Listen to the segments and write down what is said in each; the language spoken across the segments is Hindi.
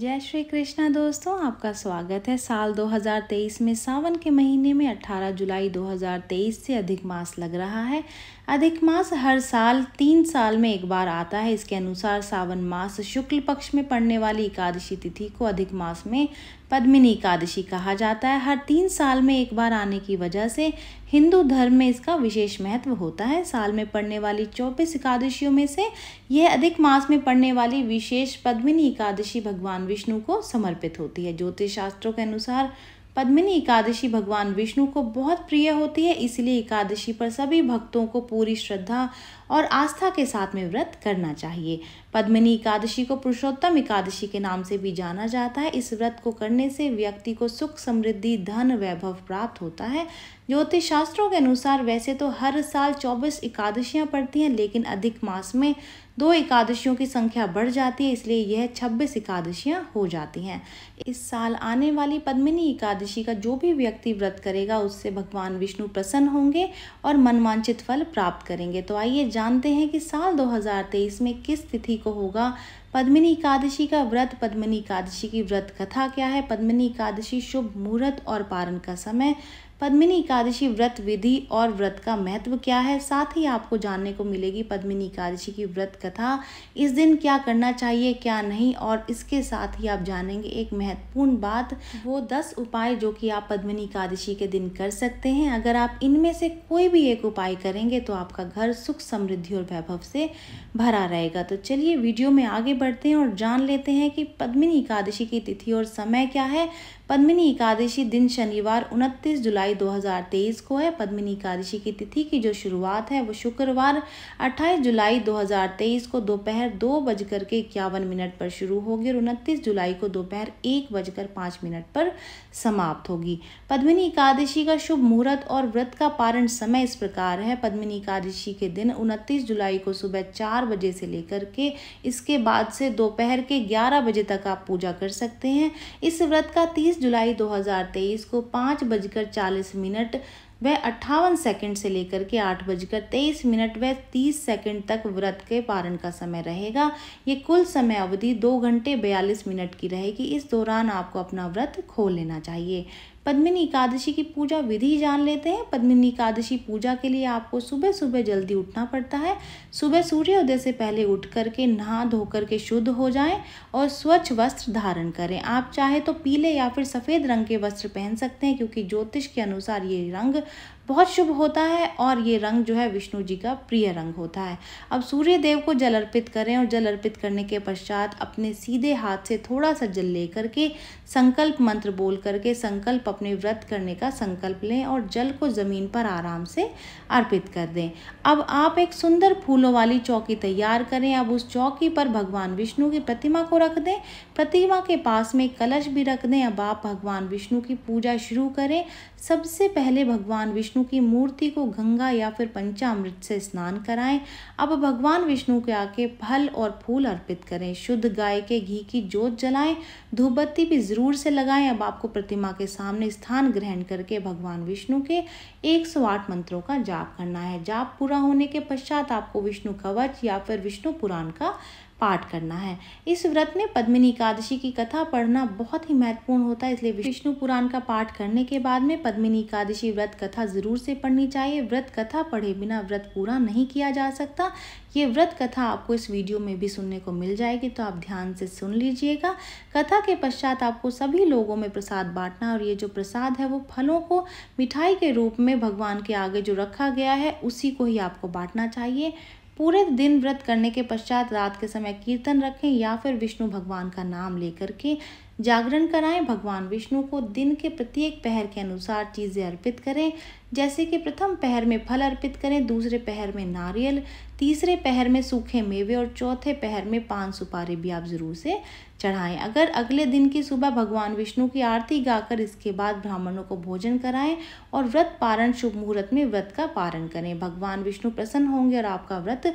जय श्री कृष्णा दोस्तों आपका स्वागत है साल 2023 में सावन के महीने में 18 जुलाई 2023 से अधिक मास लग रहा है अधिक मास हर साल तीन साल में एक बार आता है इसके अनुसार सावन मास शुक्ल पक्ष में पड़ने वाली एकादशी तिथि को अधिक मास में पद्मिनी एकादशी कहा जाता है हर तीन साल में एक बार आने की वजह से हिंदू धर्म में इसका विशेष महत्व होता है साल में पड़ने वाली चौबीस एकादशियों में से यह अधिक मास में पड़ने वाली विशेष पद्मिनी एकादशी भगवान विष्णु को समर्पित होती है ज्योतिष शास्त्रों के अनुसार पद्मिनी एकादशी भगवान विष्णु को बहुत प्रिय होती है इसलिए एकादशी पर सभी भक्तों को पूरी श्रद्धा और आस्था के साथ में व्रत करना चाहिए पद्मिनी एकादशी को पुरुषोत्तम एकादशी के नाम से भी जाना जाता है इस व्रत को करने से व्यक्ति को सुख समृद्धि धन वैभव प्राप्त होता है ज्योतिष शास्त्रों के अनुसार वैसे तो हर साल 24 एकादशियां पड़ती हैं लेकिन अधिक मास में दो एकादशियों की संख्या बढ़ जाती है इसलिए यह 26 एकादशियां हो जाती हैं इस साल आने वाली पद्मिनी एकादशी का जो भी व्यक्ति व्रत करेगा उससे भगवान विष्णु प्रसन्न होंगे और मनमांचित फल प्राप्त करेंगे तो आइए जानते हैं कि साल 2023 में किस तिथि को होगा पद्मिनी एकादशी का व्रत पद्मिनी एकादशी की व्रत कथा क्या है पद्मिनी एकादशी शुभ मुहूर्त और पारण का समय पद्मिनी एकादशी व्रत विधि और व्रत का महत्व क्या है साथ ही आपको जानने को मिलेगी पद्मिनी एकादशी की व्रत कथा इस दिन क्या करना चाहिए क्या नहीं और इसके साथ ही आप जानेंगे एक महत्वपूर्ण बात वो दस उपाय जो कि आप पद्मिनी एकादशी के दिन कर सकते हैं अगर आप इनमें से कोई भी एक उपाय करेंगे तो आपका घर सुख समृद्धि और वैभव से भरा रहेगा तो चलिए वीडियो में आगे बढ़ते हैं और जान लेते हैं कि पद्मिनी एकादशी की तिथि और समय क्या है पद्मिनी एकादशी दिन शनिवार 29 जुलाई 2023 को है पद्मिनी एकादशी की तिथि की जो शुरुआत है वो शुक्रवार 28 जुलाई 2023 को दोपहर दो बजकर के इक्यावन मिनट पर शुरू होगी और उनतीस जुलाई को दोपहर एक बजकर पाँच मिनट पर समाप्त होगी पद्मिनी एकादशी का शुभ मुहूर्त और व्रत का पारण समय इस प्रकार है पद्मिनी एकादशी के दिन उनतीस जुलाई को सुबह चार बजे से लेकर के इसके बाद से दोपहर के ग्यारह बजे तक आप पूजा कर सकते हैं इस व्रत का तीस 31 जुलाई 2023 को पाँच बजकर चालीस मिनट व अट्ठावन सेकंड से लेकर के आठ बजकर तेईस मिनट व तीस सेकंड तक व्रत के पारण का समय रहेगा ये कुल समय अवधि दो घंटे बयालीस मिनट की रहेगी इस दौरान आपको अपना व्रत खोल लेना चाहिए पद्मिनी एकादशी की पूजा विधि जान लेते हैं पद्मिनी एकादशी पूजा के लिए आपको सुबह सुबह जल्दी उठना पड़ता है सुबह सूर्योदय से पहले उठ करके नहा धो करके शुद्ध हो जाएं और स्वच्छ वस्त्र धारण करें आप चाहे तो पीले या फिर सफ़ेद रंग के वस्त्र पहन सकते हैं क्योंकि ज्योतिष के अनुसार ये रंग बहुत शुभ होता है और ये रंग जो है विष्णु जी का प्रिय रंग होता है अब सूर्य देव को जल अर्पित करें और जल अर्पित करने के पश्चात अपने सीधे हाथ से थोड़ा सा जल ले करके संकल्प मंत्र बोल करके संकल्प अपने व्रत करने का संकल्प लें और जल को ज़मीन पर आराम से अर्पित कर दें अब आप एक सुंदर फूलों वाली चौकी तैयार करें अब उस चौकी पर भगवान विष्णु की प्रतिमा को रख दें प्रतिमा के पास में कलश भी रख दें अब आप भगवान विष्णु की पूजा शुरू करें सबसे पहले भगवान विष्णु विष्णु की मूर्ति को गंगा या फिर पंचामृत से स्नान कराएं अब भगवान विष्णु के आके फल और फूल अर्पित करें शुद्ध गाय के घी की जोत जलाएं धूपबत्ती भी ज़रूर से लगाएं अब आपको प्रतिमा के सामने स्थान ग्रहण करके भगवान विष्णु के एक मंत्रों का जाप करना है जाप पूरा होने के पश्चात आपको विष्णु कवच या फिर विष्णु पुराण का पाठ करना है इस व्रत में पद्मिनी एकादशी की कथा पढ़ना बहुत ही महत्वपूर्ण होता है इसलिए विष्णु पुराण का पाठ करने के बाद में पद्मिनी एकादशी व्रत कथा जरूर से पढ़नी चाहिए व्रत कथा पढ़े बिना व्रत पूरा नहीं किया जा सकता ये व्रत कथा आपको इस वीडियो में भी सुनने को मिल जाएगी तो आप ध्यान से सुन लीजिएगा कथा के पश्चात आपको सभी लोगों में प्रसाद बांटना और ये जो प्रसाद है वो फलों को मिठाई के रूप में भगवान के आगे जो रखा गया है उसी को ही आपको बांटना चाहिए पूरे दिन व्रत करने के पश्चात रात के समय कीर्तन रखें या फिर विष्णु भगवान का नाम लेकर के जागरण कराएं भगवान विष्णु को दिन के प्रत्येक पहर के अनुसार चीज़ें अर्पित करें जैसे कि प्रथम पहर में फल अर्पित करें दूसरे पहर में नारियल तीसरे पहर में सूखे मेवे और चौथे पहर में पान सुपारी भी आप ज़रूर से चढ़ाएं अगर अगले दिन की सुबह भगवान विष्णु की आरती गाकर इसके बाद ब्राह्मणों को भोजन कराएं और व्रत पारण शुभ मुहूर्त में व्रत का पारण करें भगवान विष्णु प्रसन्न होंगे और आपका व्रत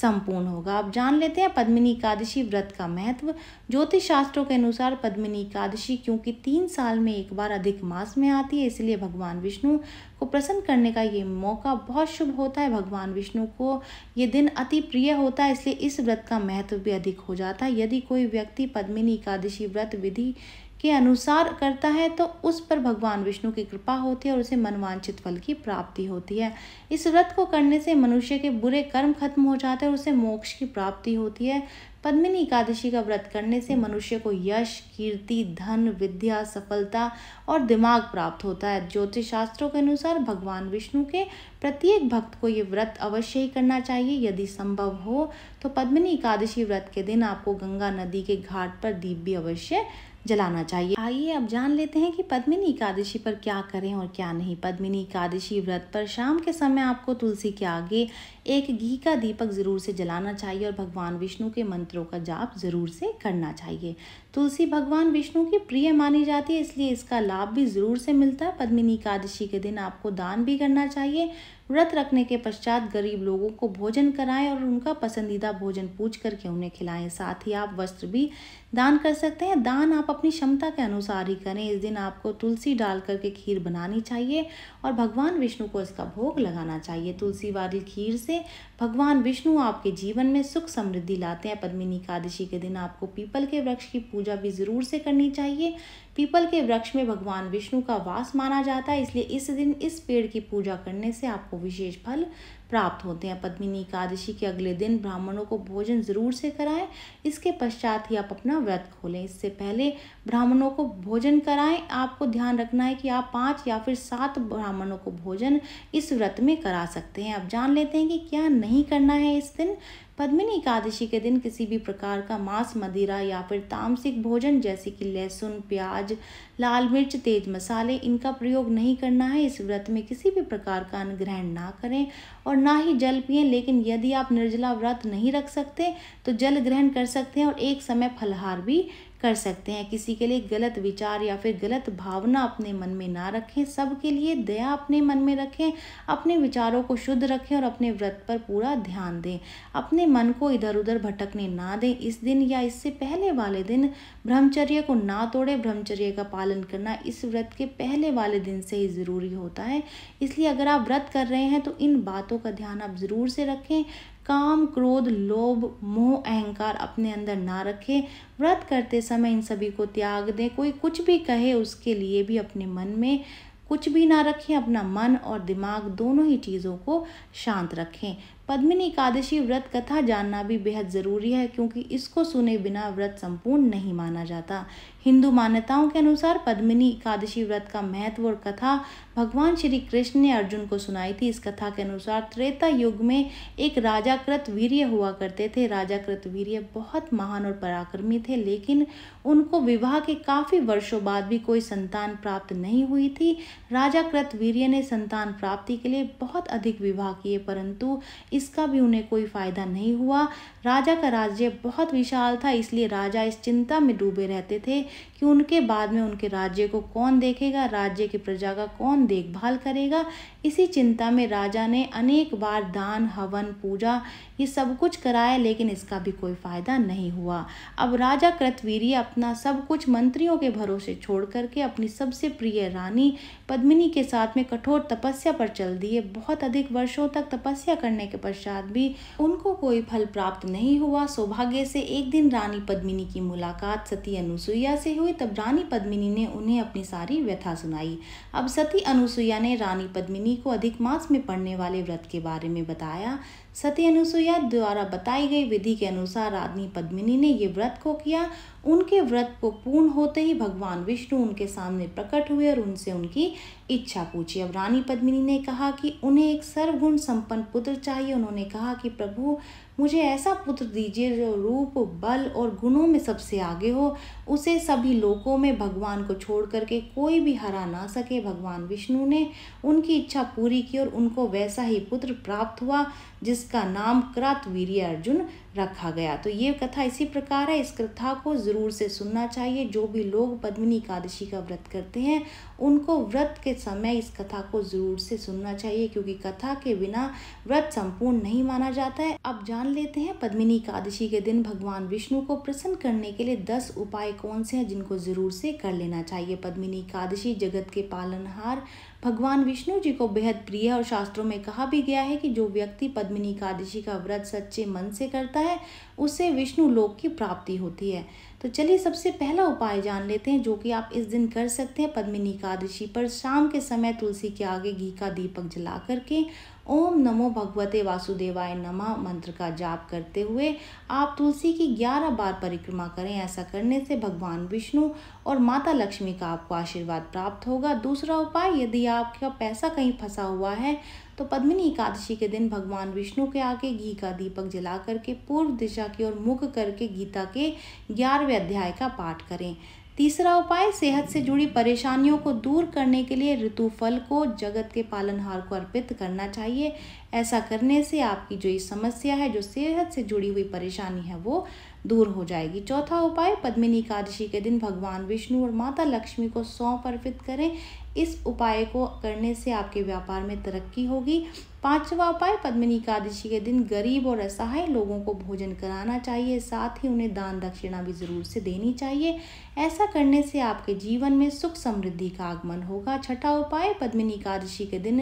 संपूर्ण होगा आप जान लेते हैं पद्मिनी एकादशी व्रत का महत्व ज्योतिष शास्त्रों के अनुसार पद्मिनी एकादशी क्योंकि तीन साल में एक बार अधिक मास में आती है इसलिए भगवान विष्णु को प्रसन्न करने का ये मौका बहुत शुभ होता है भगवान विष्णु को ये दिन अति प्रिय होता है इसलिए इस व्रत का महत्व भी अधिक हो जाता है यदि कोई व्यक्ति पद्मिनी एकादशी व्रत विधि के अनुसार करता है तो उस पर भगवान विष्णु की कृपा होती है और उसे मनवांछित फल की प्राप्ति होती है इस व्रत को करने से मनुष्य के बुरे कर्म खत्म हो जाते हैं और उसे मोक्ष की प्राप्ति होती है पद्मिनी एकादशी का व्रत करने से मनुष्य को यश कीर्ति धन विद्या सफलता और दिमाग प्राप्त होता है ज्योतिष शास्त्रों के अनुसार भगवान विष्णु के प्रत्येक भक्त को ये व्रत अवश्य ही करना चाहिए यदि संभव हो तो पद्मिनी एकादशी व्रत के दिन आपको गंगा नदी के घाट पर दीप भी अवश्य जलाना चाहिए आइए अब जान लेते हैं कि पद्मिनी एकादशी पर क्या करें और क्या नहीं पद्मिनी एकादशी व्रत पर शाम के समय आपको तुलसी के आगे एक घी का दीपक ज़रूर से जलाना चाहिए और भगवान विष्णु के मंत्रों का जाप ज़रूर से करना चाहिए तुलसी भगवान विष्णु की प्रिय मानी जाती है इसलिए इसका लाभ भी ज़रूर से मिलता है पद्मिनी एकादशी के दिन आपको दान भी करना चाहिए व्रत रखने के पश्चात गरीब लोगों को भोजन कराएं और उनका पसंदीदा भोजन पूछ करके उन्हें खिलाएं साथ ही आप वस्त्र भी दान कर सकते हैं दान आप अपनी क्षमता के अनुसार ही करें इस दिन आपको तुलसी डाल करके खीर बनानी चाहिए और भगवान विष्णु को इसका भोग लगाना चाहिए तुलसी वाली खीर से você भगवान विष्णु आपके जीवन में सुख समृद्धि लाते हैं पद्मिनी एकादशी के दिन आपको पीपल के वृक्ष की पूजा भी ज़रूर से करनी चाहिए पीपल के वृक्ष में भगवान विष्णु का वास माना जाता है इसलिए इस दिन इस पेड़ की पूजा करने से आपको विशेष फल प्राप्त होते हैं पद्मिनी एकादशी के अगले दिन ब्राह्मणों को भोजन ज़रूर से कराएं इसके पश्चात ही आप अपना व्रत खोलें इससे पहले ब्राह्मणों को भोजन कराएं आपको ध्यान रखना है कि आप पाँच या फिर सात ब्राह्मणों को भोजन इस व्रत में करा सकते हैं आप जान लेते हैं कि क्या नहीं नहीं करना है इस दिन पद्मिनी एकादशी के दिन किसी भी प्रकार का मांस मदिरा या फिर तामसिक भोजन जैसे कि लहसुन प्याज लाल मिर्च तेज मसाले इनका प्रयोग नहीं करना है इस व्रत में किसी भी प्रकार का अन्न ना करें और ना ही जल पिए लेकिन यदि आप निर्जला व्रत नहीं रख सकते तो जल ग्रहण कर सकते हैं और एक समय फलहार भी कर सकते हैं किसी के लिए गलत विचार या फिर गलत भावना अपने मन में ना रखें सबके लिए दया अपने मन में रखें अपने विचारों को शुद्ध रखें और अपने व्रत पर पूरा ध्यान दें अपने मन को इधर उधर भटकने ना दें इस दिन या इससे पहले वाले दिन ब्रह्मचर्य को ना तोड़े ब्रह्मचर्य का पालन करना इस व्रत के पहले वाले दिन से ही ज़रूरी होता है इसलिए अगर आप व्रत कर रहे हैं तो इन बातों का ध्यान आप ज़रूर से रखें काम क्रोध लोभ मोह अहंकार अपने अंदर ना रखें व्रत करते समय इन सभी को त्याग दें कोई कुछ भी कहे उसके लिए भी अपने मन में कुछ भी ना रखें अपना मन और दिमाग दोनों ही चीज़ों को शांत रखें पद्मिनी एकादशी व्रत कथा जानना भी बेहद ज़रूरी है क्योंकि इसको सुने बिना व्रत संपूर्ण नहीं माना जाता हिंदू मान्यताओं के अनुसार पद्मिनी एकादशी व्रत का महत्व और कथा भगवान श्री कृष्ण ने अर्जुन को सुनाई थी इस कथा के अनुसार त्रेता युग में एक राजा वीर्य हुआ करते थे राजा वीर्य बहुत महान और पराक्रमी थे लेकिन उनको विवाह के काफ़ी वर्षों बाद भी कोई संतान प्राप्त नहीं हुई थी राजा वीर्य ने संतान प्राप्ति के लिए बहुत अधिक विवाह किए परंतु इस इसका भी उन्हें कोई फ़ायदा नहीं हुआ राजा का राज्य बहुत विशाल था इसलिए राजा इस चिंता में डूबे रहते थे कि उनके बाद में उनके राज्य को कौन देखेगा राज्य की प्रजा का कौन देखभाल करेगा इसी चिंता में राजा ने अनेक बार दान हवन पूजा ये सब कुछ कराया लेकिन इसका भी कोई फ़ायदा नहीं हुआ अब राजा कृतवीर अपना सब कुछ मंत्रियों के भरोसे छोड़ करके अपनी सबसे प्रिय रानी पद्मिनी के साथ में कठोर तपस्या पर चल दिए बहुत अधिक वर्षों तक तपस्या करने के पश्चात भी उनको कोई फल प्राप्त नहीं हुआ सौभाग्य से एक दिन रानी पद्मिनी की मुलाकात सती अनुसुईया से हुई तब रानी पद्मिनी ने उन्हें अपनी सारी व्यथा सुनाई अब सती अनुसुईया ने रानी पद्मिनी को अधिक मास में पड़ने वाले व्रत के बारे में बताया सती अनुसुईया द्वारा बताई गई विधि के अनुसार रानी पद्मिनी ने ये व्रत को किया उनके व्रत को पूर्ण होते ही भगवान विष्णु उनके सामने प्रकट हुए और उनसे उनकी इच्छा पूछी अब रानी पद्मिनी ने कहा कि उन्हें एक सर्वगुण संपन्न पुत्र चाहिए उन्होंने कहा कि प्रभु मुझे ऐसा पुत्र दीजिए जो रूप बल और गुणों में सबसे आगे हो उसे सभी लोकों में भगवान को छोड़ करके कोई भी हरा ना सके भगवान विष्णु ने उनकी इच्छा पूरी की और उनको वैसा ही पुत्र प्राप्त हुआ जिसका नाम कृत वीर्य अर्जुन रखा गया तो ये कथा इसी प्रकार है इस कथा को ज़रूर से सुनना चाहिए जो भी लोग पद्मिनी एकादशी का व्रत करते हैं उनको व्रत के समय इस कथा को ज़रूर से सुनना चाहिए क्योंकि कथा के बिना व्रत संपूर्ण नहीं माना जाता है अब जान जान लेते हैं पद्मिनी एकादशी के दिन भगवान विष्णु को प्रसन्न करने के लिए दस उपाय कौन से हैं जिनको ज़रूर से कर लेना चाहिए पद्मिनी एकादशी जगत के पालनहार भगवान विष्णु जी को बेहद प्रिय और शास्त्रों में कहा भी गया है कि जो व्यक्ति पद्मिनी एकादशी का व्रत सच्चे मन से करता है उससे विष्णु लोक की प्राप्ति होती है तो चलिए सबसे पहला उपाय जान लेते हैं जो कि आप इस दिन कर सकते हैं पद्मिनी एकादशी पर शाम के समय तुलसी के आगे घी का दीपक जला करके ओम नमो भगवते वासुदेवाय नमः मंत्र का जाप करते हुए आप तुलसी की ग्यारह बार परिक्रमा करें ऐसा करने से भगवान विष्णु और माता लक्ष्मी का आपको आशीर्वाद प्राप्त होगा दूसरा उपाय यदि आपका पैसा कहीं फंसा हुआ है तो पद्मिनी एकादशी के दिन भगवान विष्णु के आगे घी का दीपक जला करके पूर्व दिशा की ओर मुख करके गीता के ग्यारहवें अध्याय का पाठ करें तीसरा उपाय सेहत से जुड़ी परेशानियों को दूर करने के लिए ऋतु फल को जगत के पालनहार को अर्पित करना चाहिए ऐसा करने से आपकी जो ये समस्या है जो सेहत से जुड़ी हुई परेशानी है वो दूर हो जाएगी चौथा उपाय पद्मिनी एकादशी के दिन भगवान विष्णु और माता लक्ष्मी को सौंप अर्पित करें इस उपाय को करने से आपके व्यापार में तरक्की होगी पांचवा उपाय पद्मिनी एकादशी के दिन गरीब और असहाय लोगों को भोजन कराना चाहिए साथ ही उन्हें दान दक्षिणा भी जरूर से देनी चाहिए ऐसा करने से आपके जीवन में सुख समृद्धि का आगमन होगा छठा उपाय पद्मिनी एकादशी के दिन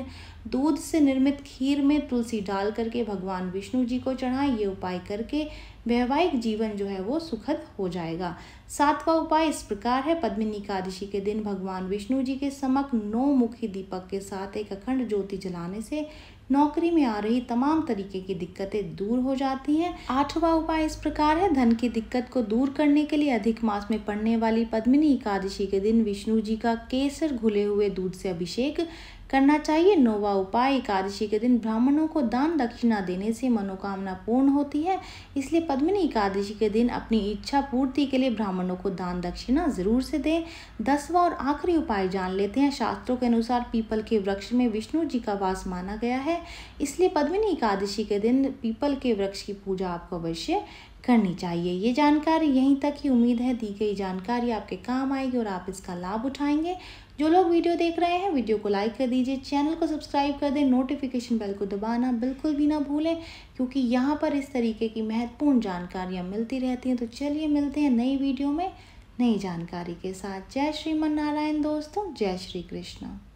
दूध से निर्मित खीर में तुलसी डाल करके भगवान विष्णु जी को चढ़ाएं ये उपाय करके वैवाहिक जीवन जो है वो सुखद हो जाएगा सातवां उपाय इस प्रकार है पद्मिनी एकादशी के दिन भगवान विष्णु जी के समक नौ मुखी दीपक के साथ एक अखंड ज्योति जलाने से नौकरी में आ रही तमाम तरीके की दिक्कतें दूर हो जाती हैं आठवां उपाय इस प्रकार है धन की दिक्कत को दूर करने के लिए अधिक मास में पड़ने वाली पद्मिनी एकादशी के दिन विष्णु जी का केसर घुले हुए दूध से अभिषेक करना चाहिए नोवा उपाय एकादशी के दिन ब्राह्मणों को दान दक्षिणा देने से मनोकामना पूर्ण होती है इसलिए पद्मिनी एकादशी के दिन अपनी इच्छा पूर्ति के लिए ब्राह्मणों को दान दक्षिणा जरूर से दें दसवा और आखिरी उपाय जान लेते हैं शास्त्रों के अनुसार पीपल के वृक्ष में विष्णु जी का वास माना गया है इसलिए पद्मिनी एकादशी के दिन पीपल के वृक्ष की पूजा आपको अवश्य करनी चाहिए ये जानकारी यहीं तक ही उम्मीद है दी गई जानकारी आपके काम आएगी और आप इसका लाभ उठाएंगे जो लोग वीडियो देख रहे हैं वीडियो को लाइक कर दीजिए चैनल को सब्सक्राइब कर दें नोटिफिकेशन बेल को दबाना बिल्कुल भी ना भूलें क्योंकि यहाँ पर इस तरीके की महत्वपूर्ण जानकारियाँ मिलती रहती हैं तो चलिए मिलते हैं नई वीडियो में नई जानकारी के साथ जय मन नारायण दोस्तों जय श्री कृष्णा